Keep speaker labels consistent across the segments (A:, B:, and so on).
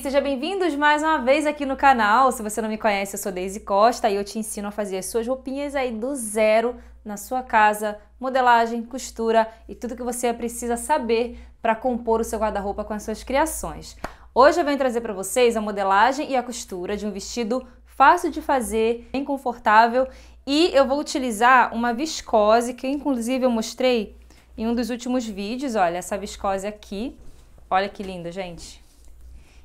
A: Sejam bem-vindos mais uma vez aqui no canal. Se você não me conhece, eu sou Deise Costa e eu te ensino a fazer as suas roupinhas aí do zero na sua casa, modelagem, costura e tudo que você precisa saber para compor o seu guarda-roupa com as suas criações. Hoje eu venho trazer para vocês a modelagem e a costura de um vestido fácil de fazer, bem confortável e eu vou utilizar uma viscose que inclusive eu mostrei em um dos últimos vídeos, olha essa viscose aqui. Olha que linda, gente.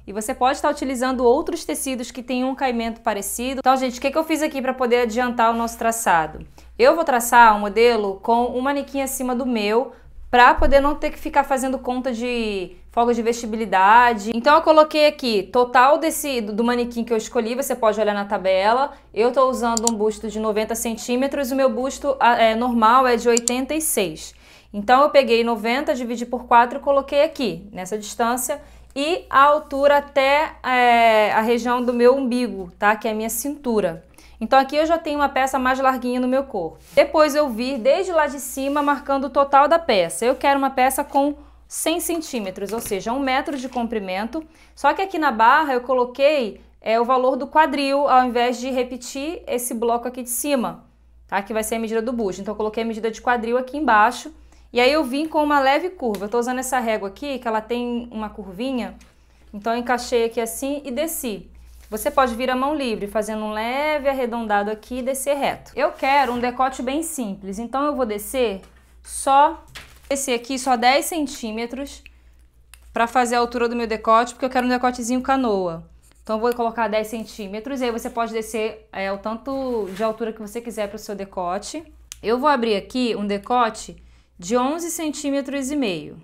A: E você pode estar utilizando outros tecidos que tenham um caimento parecido. Então, gente, o que, que eu fiz aqui para poder adiantar o nosso traçado? Eu vou traçar um modelo com um manequim acima do meu, para poder não ter que ficar fazendo conta de folga de vestibilidade. Então eu coloquei aqui total desse do manequim que eu escolhi, você pode olhar na tabela. Eu estou usando um busto de 90 centímetros, o meu busto é, normal é de 86. Então eu peguei 90, dividi por 4 e coloquei aqui, nessa distância, e a altura até é, a região do meu umbigo, tá? Que é a minha cintura. Então aqui eu já tenho uma peça mais larguinha no meu corpo. Depois eu vir desde lá de cima marcando o total da peça. Eu quero uma peça com 100 centímetros, ou seja, um metro de comprimento. Só que aqui na barra eu coloquei é, o valor do quadril ao invés de repetir esse bloco aqui de cima, tá? Que vai ser a medida do busto. Então eu coloquei a medida de quadril aqui embaixo e aí eu vim com uma leve curva. Eu estou usando essa régua aqui, que ela tem uma curvinha. Então eu encaixei aqui assim e desci. Você pode vir a mão livre, fazendo um leve arredondado aqui e descer reto. Eu quero um decote bem simples, então eu vou descer só... esse aqui só 10 centímetros para fazer a altura do meu decote, porque eu quero um decotezinho canoa. Então eu vou colocar 10 centímetros, e aí você pode descer é, o tanto de altura que você quiser para o seu decote. Eu vou abrir aqui um decote de 11 centímetros e meio.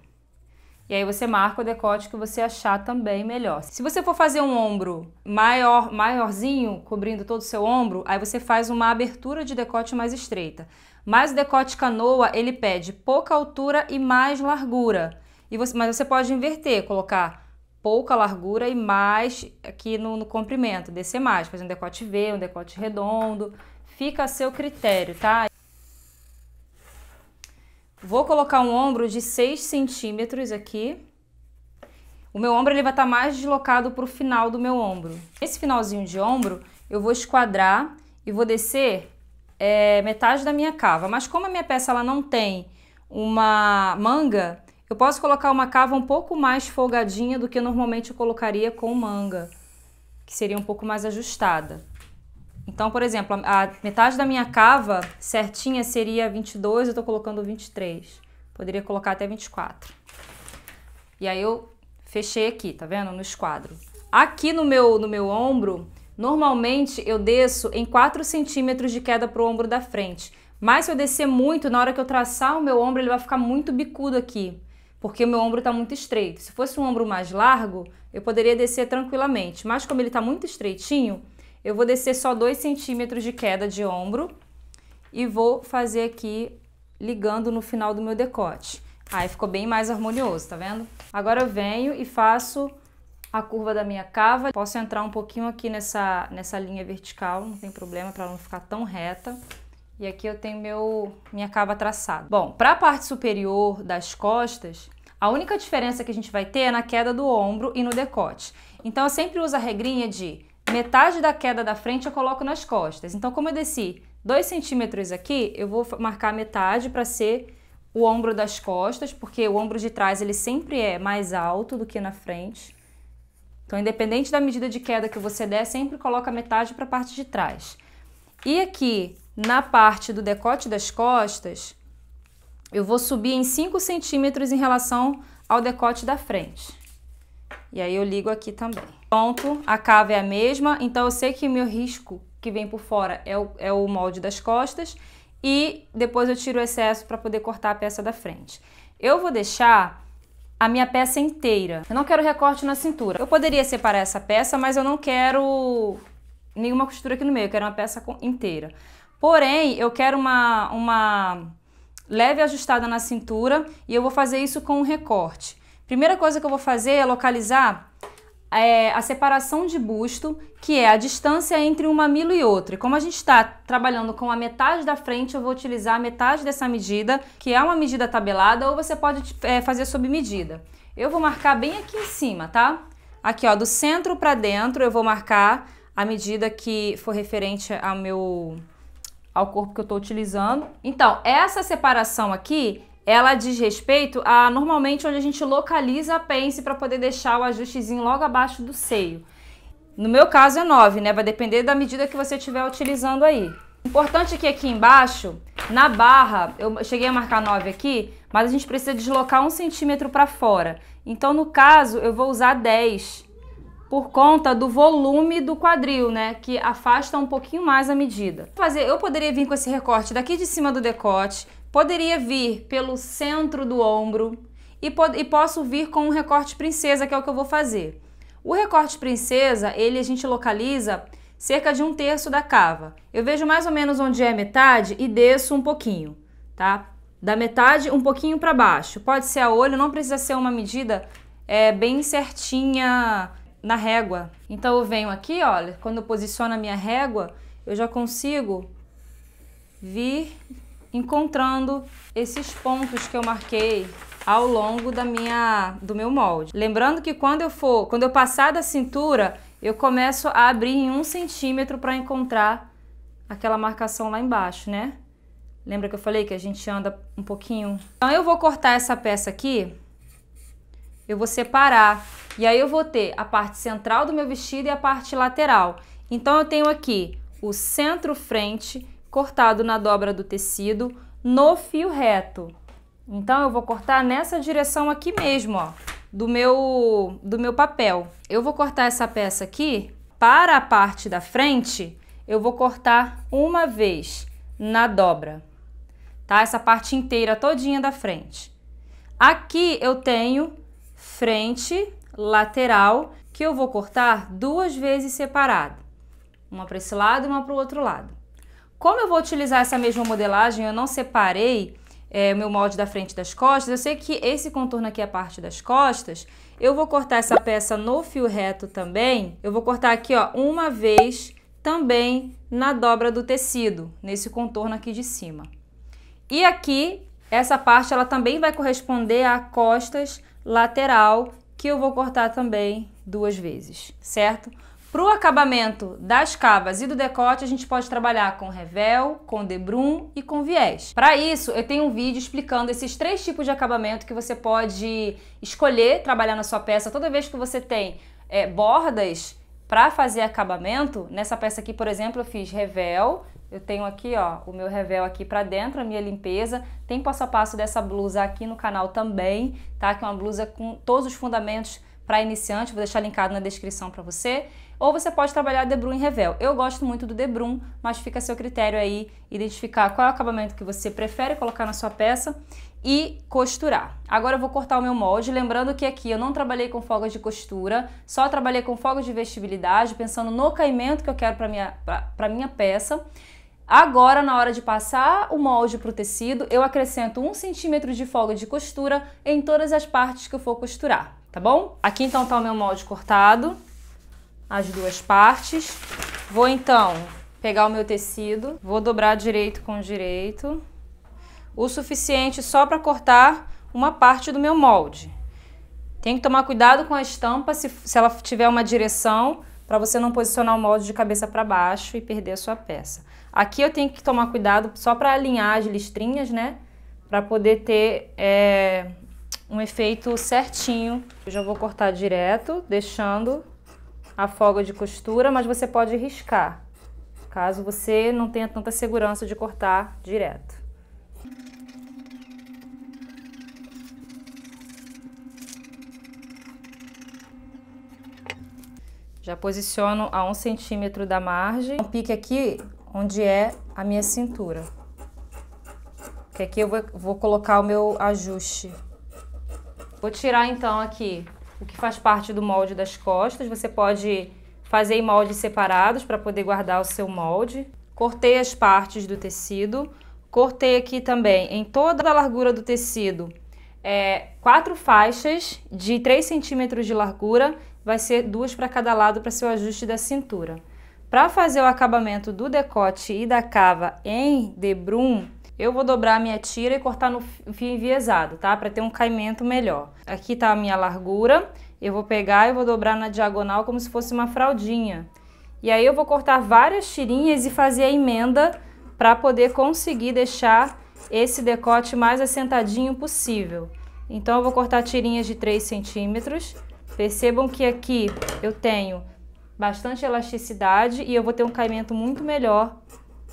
A: E aí você marca o decote que você achar também melhor. Se você for fazer um ombro maior, maiorzinho, cobrindo todo o seu ombro, aí você faz uma abertura de decote mais estreita. Mas o decote canoa, ele pede pouca altura e mais largura. E você, mas você pode inverter, colocar pouca largura e mais aqui no, no comprimento, descer mais, fazer um decote V, um decote redondo. Fica a seu critério, tá? Vou colocar um ombro de 6 centímetros aqui. O meu ombro ele vai estar tá mais deslocado para o final do meu ombro. Esse finalzinho de ombro, eu vou esquadrar e vou descer é, metade da minha cava. Mas como a minha peça ela não tem uma manga, eu posso colocar uma cava um pouco mais folgadinha do que normalmente eu colocaria com manga, que seria um pouco mais ajustada. Então, por exemplo, a metade da minha cava certinha seria 22, eu estou colocando 23. Poderia colocar até 24. E aí eu fechei aqui, tá vendo? No esquadro. Aqui no meu, no meu ombro, normalmente eu desço em 4 centímetros de queda pro ombro da frente. Mas se eu descer muito, na hora que eu traçar o meu ombro, ele vai ficar muito bicudo aqui. Porque o meu ombro está muito estreito. Se fosse um ombro mais largo, eu poderia descer tranquilamente. Mas como ele está muito estreitinho, eu vou descer só 2 centímetros de queda de ombro e vou fazer aqui ligando no final do meu decote. Aí ficou bem mais harmonioso, tá vendo? Agora eu venho e faço a curva da minha cava. Posso entrar um pouquinho aqui nessa, nessa linha vertical, não tem problema para não ficar tão reta. E aqui eu tenho meu, minha cava traçada. Bom, para a parte superior das costas, a única diferença que a gente vai ter é na queda do ombro e no decote. Então eu sempre uso a regrinha de metade da queda da frente eu coloco nas costas. Então, como eu desci 2 centímetros aqui, eu vou marcar metade para ser o ombro das costas, porque o ombro de trás ele sempre é mais alto do que na frente. Então, independente da medida de queda que você der, sempre coloca metade para a parte de trás. E aqui, na parte do decote das costas, eu vou subir em 5 centímetros em relação ao decote da frente. E aí eu ligo aqui também. Pronto, a cava é a mesma, então eu sei que meu risco que vem por fora é o, é o molde das costas e depois eu tiro o excesso para poder cortar a peça da frente. Eu vou deixar a minha peça inteira. Eu não quero recorte na cintura. Eu poderia separar essa peça, mas eu não quero nenhuma costura aqui no meio, eu quero uma peça inteira. Porém, eu quero uma, uma leve ajustada na cintura e eu vou fazer isso com um recorte. Primeira coisa que eu vou fazer é localizar é, a separação de busto, que é a distância entre um mamilo e outro. E como a gente está trabalhando com a metade da frente, eu vou utilizar a metade dessa medida, que é uma medida tabelada, ou você pode é, fazer sob medida. Eu vou marcar bem aqui em cima, tá? Aqui, ó, do centro para dentro, eu vou marcar a medida que for referente ao meu ao corpo que eu estou utilizando. Então, essa separação aqui ela diz respeito a normalmente onde a gente localiza a pence para poder deixar o ajustezinho logo abaixo do seio. No meu caso é 9, né? Vai depender da medida que você estiver utilizando aí. Importante é que aqui embaixo, na barra, eu cheguei a marcar 9 aqui, mas a gente precisa deslocar um centímetro para fora. Então, no caso, eu vou usar 10 por conta do volume do quadril, né? Que afasta um pouquinho mais a medida. Fazer, eu poderia vir com esse recorte daqui de cima do decote, Poderia vir pelo centro do ombro e, e posso vir com um recorte princesa, que é o que eu vou fazer. O recorte princesa, ele a gente localiza cerca de um terço da cava. Eu vejo mais ou menos onde é metade e desço um pouquinho, tá? Da metade um pouquinho para baixo. Pode ser a olho, não precisa ser uma medida é, bem certinha na régua. Então eu venho aqui, olha, quando eu posiciono a minha régua, eu já consigo vir encontrando esses pontos que eu marquei ao longo da minha do meu molde. Lembrando que quando eu for, quando eu passar da cintura, eu começo a abrir em um centímetro para encontrar aquela marcação lá embaixo, né? Lembra que eu falei que a gente anda um pouquinho? Então eu vou cortar essa peça aqui, eu vou separar e aí eu vou ter a parte central do meu vestido e a parte lateral. Então eu tenho aqui o centro frente cortado na dobra do tecido no fio reto. Então eu vou cortar nessa direção aqui mesmo, ó, do meu do meu papel. Eu vou cortar essa peça aqui para a parte da frente, eu vou cortar uma vez na dobra. Tá? Essa parte inteira todinha da frente. Aqui eu tenho frente, lateral, que eu vou cortar duas vezes separado. Uma para esse lado e uma para o outro lado. Como eu vou utilizar essa mesma modelagem, eu não separei é, meu molde da frente das costas, eu sei que esse contorno aqui é a parte das costas, eu vou cortar essa peça no fio reto também, eu vou cortar aqui ó, uma vez também na dobra do tecido, nesse contorno aqui de cima. E aqui, essa parte ela também vai corresponder à costas lateral, que eu vou cortar também duas vezes, certo? Para o acabamento das cavas e do decote, a gente pode trabalhar com revel, com debrum e com viés. Para isso, eu tenho um vídeo explicando esses três tipos de acabamento que você pode escolher trabalhar na sua peça toda vez que você tem é, bordas para fazer acabamento. Nessa peça aqui, por exemplo, eu fiz revel, eu tenho aqui ó, o meu revel aqui para dentro, a minha limpeza. Tem passo a passo dessa blusa aqui no canal também, tá? Que é uma blusa com todos os fundamentos para iniciante, vou deixar linkado na descrição para você. Ou você pode trabalhar Debrum e Revel. Eu gosto muito do Debrum, mas fica a seu critério aí identificar qual é o acabamento que você prefere colocar na sua peça e costurar. Agora eu vou cortar o meu molde, lembrando que aqui eu não trabalhei com folgas de costura, só trabalhei com folgas de vestibilidade, pensando no caimento que eu quero para minha, para minha peça. Agora, na hora de passar o molde para o tecido, eu acrescento um centímetro de folga de costura em todas as partes que eu for costurar, tá bom? Aqui então está o meu molde cortado as duas partes. Vou então pegar o meu tecido, vou dobrar direito com direito, o suficiente só para cortar uma parte do meu molde. Tem que tomar cuidado com a estampa se, se ela tiver uma direção para você não posicionar o molde de cabeça para baixo e perder a sua peça. Aqui eu tenho que tomar cuidado só para alinhar as listrinhas, né? Para poder ter é, um efeito certinho. Eu já vou cortar direto, deixando a folga de costura, mas você pode riscar, caso você não tenha tanta segurança de cortar direto. Já posiciono a um centímetro da margem, um pique aqui onde é a minha cintura. Que aqui eu vou, vou colocar o meu ajuste. Vou tirar então aqui o que faz parte do molde das costas. Você pode fazer em moldes separados para poder guardar o seu molde. Cortei as partes do tecido. Cortei aqui também em toda a largura do tecido é, quatro faixas de 3 centímetros de largura, vai ser duas para cada lado para seu ajuste da cintura. Para fazer o acabamento do decote e da cava em debrum, eu vou dobrar a minha tira e cortar no fio enviesado, tá? Para ter um caimento melhor. Aqui tá a minha largura, eu vou pegar e vou dobrar na diagonal como se fosse uma fraldinha. E aí eu vou cortar várias tirinhas e fazer a emenda para poder conseguir deixar esse decote mais assentadinho possível. Então eu vou cortar tirinhas de 3 centímetros. Percebam que aqui eu tenho bastante elasticidade e eu vou ter um caimento muito melhor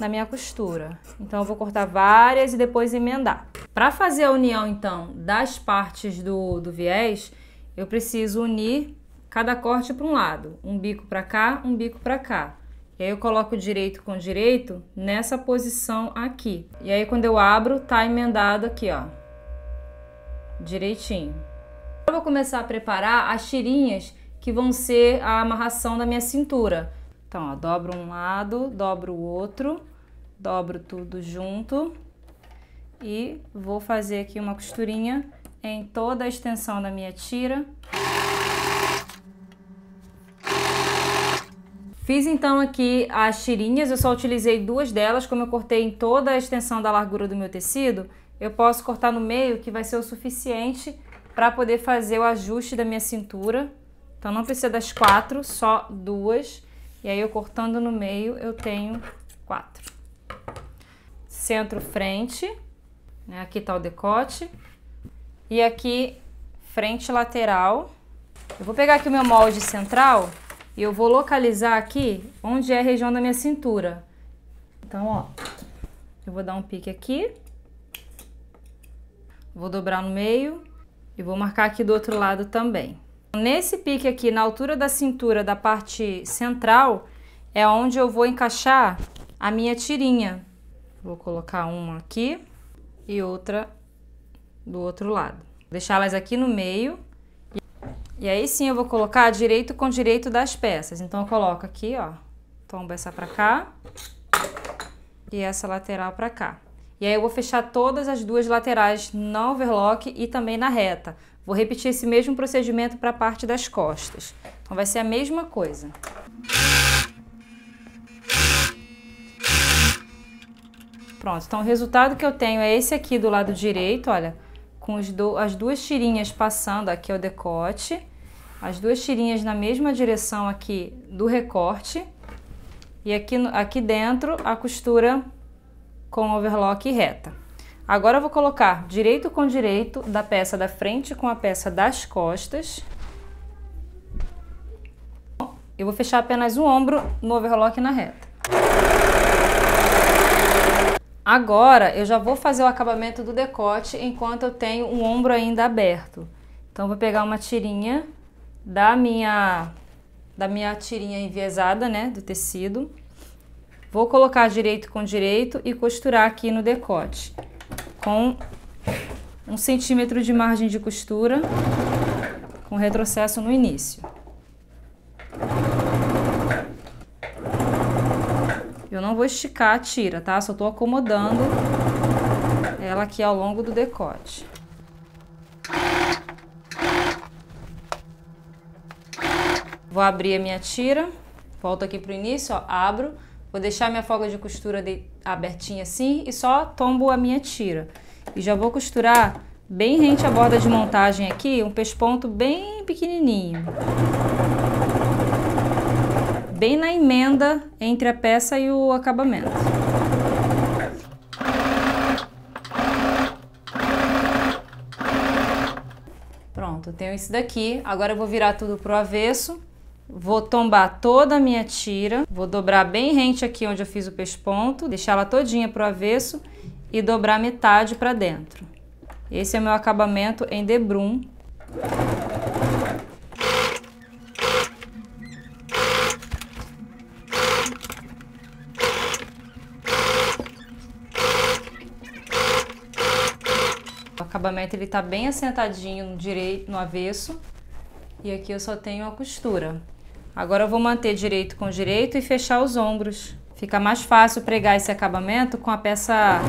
A: na minha costura. Então eu vou cortar várias e depois emendar. Para fazer a união, então, das partes do, do viés, eu preciso unir cada corte para um lado. Um bico para cá, um bico para cá. E aí eu coloco direito com direito nessa posição aqui. E aí quando eu abro, tá emendado aqui, ó. Direitinho. eu vou começar a preparar as tirinhas que vão ser a amarração da minha cintura. Então, ó, dobro um lado, dobro o outro dobro tudo junto e vou fazer aqui uma costurinha em toda a extensão da minha tira. Fiz então aqui as tirinhas, eu só utilizei duas delas, como eu cortei em toda a extensão da largura do meu tecido, eu posso cortar no meio que vai ser o suficiente para poder fazer o ajuste da minha cintura. Então não precisa das quatro, só duas. E aí eu cortando no meio eu tenho quatro centro-frente, né? aqui está o decote, e aqui frente lateral. Eu vou pegar aqui o meu molde central e eu vou localizar aqui onde é a região da minha cintura. Então, ó, eu vou dar um pique aqui, vou dobrar no meio e vou marcar aqui do outro lado também. Nesse pique aqui, na altura da cintura da parte central, é onde eu vou encaixar a minha tirinha. Vou colocar uma aqui e outra do outro lado. deixar elas aqui no meio. E aí sim eu vou colocar direito com direito das peças. Então eu coloco aqui, ó, tombo essa pra cá e essa lateral pra cá. E aí eu vou fechar todas as duas laterais na overlock e também na reta. Vou repetir esse mesmo procedimento para a parte das costas. Então vai ser a mesma coisa. Pronto, então o resultado que eu tenho é esse aqui do lado direito, olha, com do, as duas tirinhas passando, aqui é o decote, as duas tirinhas na mesma direção aqui do recorte, e aqui, aqui dentro a costura com overlock reta. Agora eu vou colocar direito com direito da peça da frente com a peça das costas. Eu vou fechar apenas o ombro no overlock na reta. Agora eu já vou fazer o acabamento do decote enquanto eu tenho o ombro ainda aberto. Então vou pegar uma tirinha da minha da minha tirinha enviesada, né, do tecido. Vou colocar direito com direito e costurar aqui no decote com um centímetro de margem de costura com retrocesso no início. Eu não vou esticar a tira, tá? Só tô acomodando ela aqui ao longo do decote. Vou abrir a minha tira, volto aqui pro início, ó, abro. Vou deixar minha folga de costura de, abertinha assim e só tombo a minha tira. E já vou costurar bem rente à borda de montagem aqui, um pesponto bem pequenininho bem na emenda entre a peça e o acabamento. Pronto, tenho isso daqui. Agora eu vou virar tudo pro avesso. Vou tombar toda a minha tira, vou dobrar bem rente aqui onde eu fiz o pesponto, deixar ela todinha pro avesso e dobrar metade para dentro. Esse é o meu acabamento em debrum. acabamento ele tá bem assentadinho no direito, no avesso. E aqui eu só tenho a costura. Agora eu vou manter direito com direito e fechar os ombros. Fica mais fácil pregar esse acabamento com a peça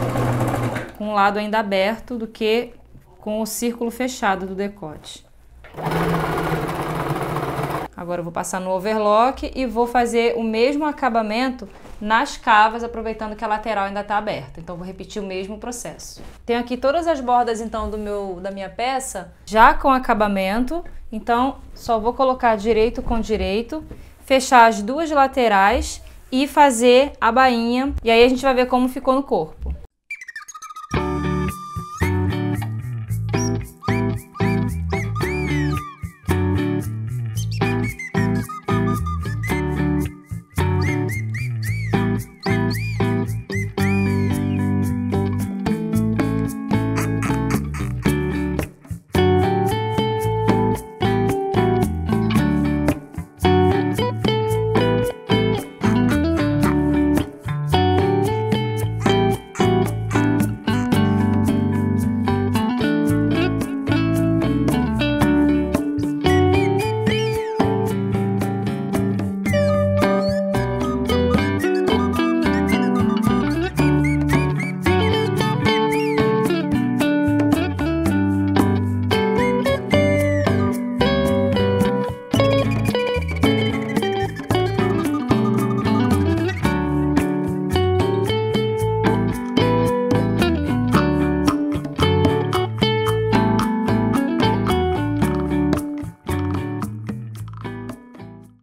A: com o lado ainda aberto do que com o círculo fechado do decote. Agora eu vou passar no overlock e vou fazer o mesmo acabamento nas cavas, aproveitando que a lateral ainda está aberta. Então vou repetir o mesmo processo. Tenho aqui todas as bordas então do meu da minha peça já com acabamento. Então só vou colocar direito com direito, fechar as duas laterais e fazer a bainha. E aí a gente vai ver como ficou no corpo.